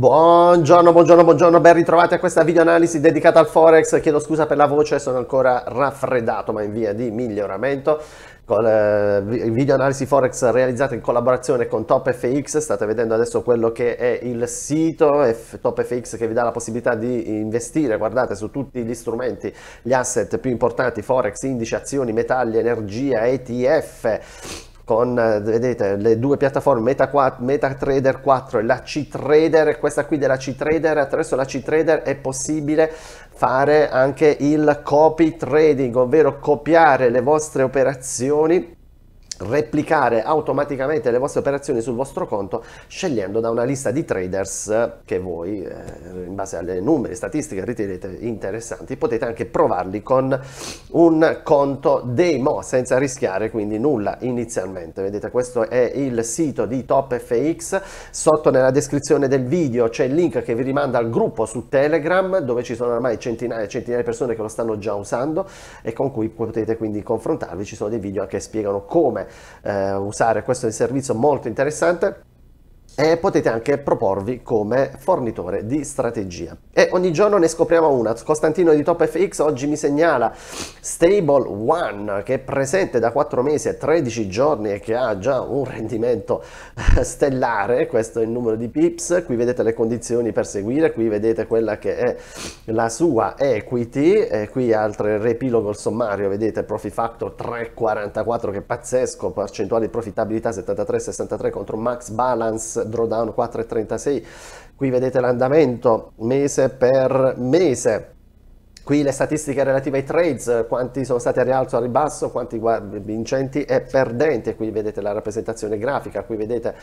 Buongiorno, buongiorno, buongiorno, ben ritrovati a questa videoanalisi dedicata al Forex. Chiedo scusa per la voce, sono ancora raffreddato ma in via di miglioramento. Con eh, videoanalisi Forex realizzata in collaborazione con TopFX, state vedendo adesso quello che è il sito TopFX che vi dà la possibilità di investire, guardate su tutti gli strumenti, gli asset più importanti, Forex, indici, azioni, metalli, energia, ETF con eh, vedete, le due piattaforme Meta, MetaTrader 4 e la C-Trader, questa qui della C-Trader, attraverso la C-Trader è possibile fare anche il copy trading, ovvero copiare le vostre operazioni replicare automaticamente le vostre operazioni sul vostro conto scegliendo da una lista di traders che voi, eh, in base alle numeri, statistiche, ritenete interessanti, potete anche provarli con un conto demo senza rischiare quindi nulla inizialmente. Vedete, questo è il sito di TopFX. Sotto nella descrizione del video c'è il link che vi rimanda al gruppo su Telegram dove ci sono ormai centinaia e centinaia di persone che lo stanno già usando e con cui potete quindi confrontarvi. Ci sono dei video che spiegano come eh, usare questo servizio molto interessante e potete anche proporvi come fornitore di strategia. E ogni giorno ne scopriamo una. Costantino di TopFX oggi mi segnala Stable One che è presente da 4 mesi e 13 giorni e che ha già un rendimento eh, stellare, questo è il numero di pips, qui vedete le condizioni per seguire, qui vedete quella che è la sua equity, e qui altre il sommario, vedete profit factor 3,44 che è pazzesco, percentuale di profittabilità 73,63 contro max balance drawdown 4,36 qui vedete l'andamento mese per mese Qui le statistiche relative ai trades, quanti sono stati a rialzo, a ribasso, quanti vincenti e perdenti. Qui vedete la rappresentazione grafica, qui vedete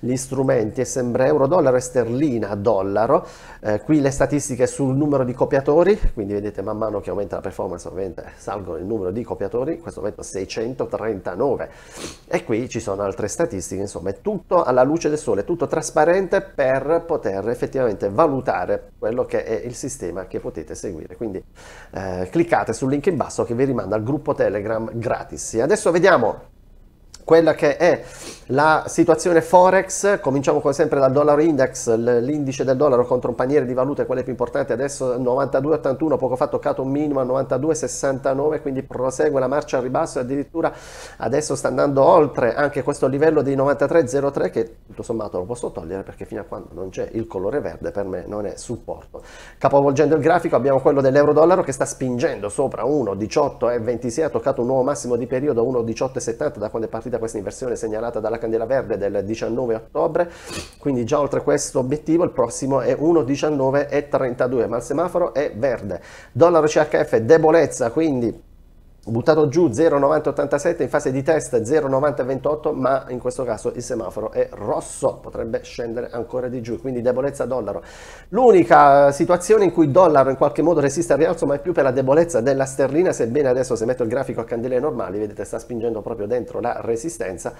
gli strumenti, sembra euro, dollaro e sterlina, dollaro. Eh, qui le statistiche sul numero di copiatori, quindi vedete man mano che aumenta la performance ovviamente salgono il numero di copiatori, in questo momento 639. E qui ci sono altre statistiche, insomma è tutto alla luce del sole, tutto trasparente per poter effettivamente valutare quello che è il sistema che potete seguire. Quindi eh, cliccate sul link in basso che vi rimanda al gruppo Telegram gratis. E adesso vediamo quella che è la situazione forex, cominciamo come sempre dal dollaro index, l'indice del dollaro contro un paniere di valute, quelle più importanti, adesso 92,81, poco fa toccato un minimo a 92,69, quindi prosegue la marcia al ribasso e addirittura adesso sta andando oltre anche questo livello di 93,03 che tutto sommato lo posso togliere perché fino a quando non c'è il colore verde per me non è supporto. Capovolgendo il grafico abbiamo quello dell'euro dollaro che sta spingendo sopra 1,18,26, ha toccato un nuovo massimo di periodo 1,18,70 da quando è partito da questa inversione segnalata dalla candela verde del 19 ottobre, quindi già oltre questo obiettivo il prossimo è 1,19 e 32, ma il semaforo è verde. Dollaro CHF debolezza, quindi ho buttato giù 0,9087 in fase di test 0,9028 ma in questo caso il semaforo è rosso potrebbe scendere ancora di giù quindi debolezza dollaro l'unica eh, situazione in cui dollaro in qualche modo resiste al rialzo ma è più per la debolezza della sterlina sebbene adesso se metto il grafico a candele normali vedete sta spingendo proprio dentro la resistenza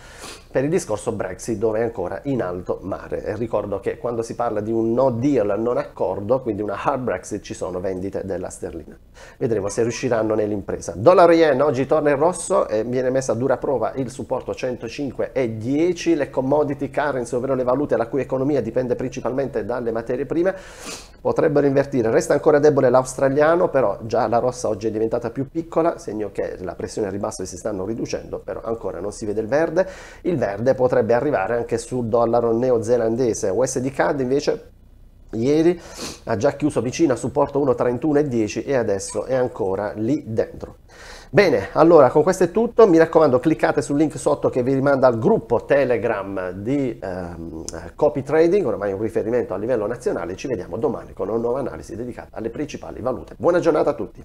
per il discorso Brexit dove è ancora in alto mare e ricordo che quando si parla di un no deal non accordo quindi una hard Brexit ci sono vendite della sterlina vedremo se riusciranno nell'impresa dollaro Lorien oggi torna in rosso e viene messa a dura prova il supporto 105 e 10, Le commodity currency, ovvero le valute la cui economia dipende principalmente dalle materie prime, potrebbero invertire. Resta ancora debole l'australiano, però già la rossa oggi è diventata più piccola, segno che la pressione al ribasso si stanno riducendo, però ancora non si vede il verde. Il verde potrebbe arrivare anche sul dollaro neozelandese. USD CAD invece ieri ha già chiuso vicino a supporto 1.31.10 e adesso è ancora lì dentro. Bene, allora con questo è tutto, mi raccomando cliccate sul link sotto che vi rimanda al gruppo Telegram di ehm, Copy Trading, ormai un riferimento a livello nazionale, ci vediamo domani con una nuova analisi dedicata alle principali valute. Buona giornata a tutti!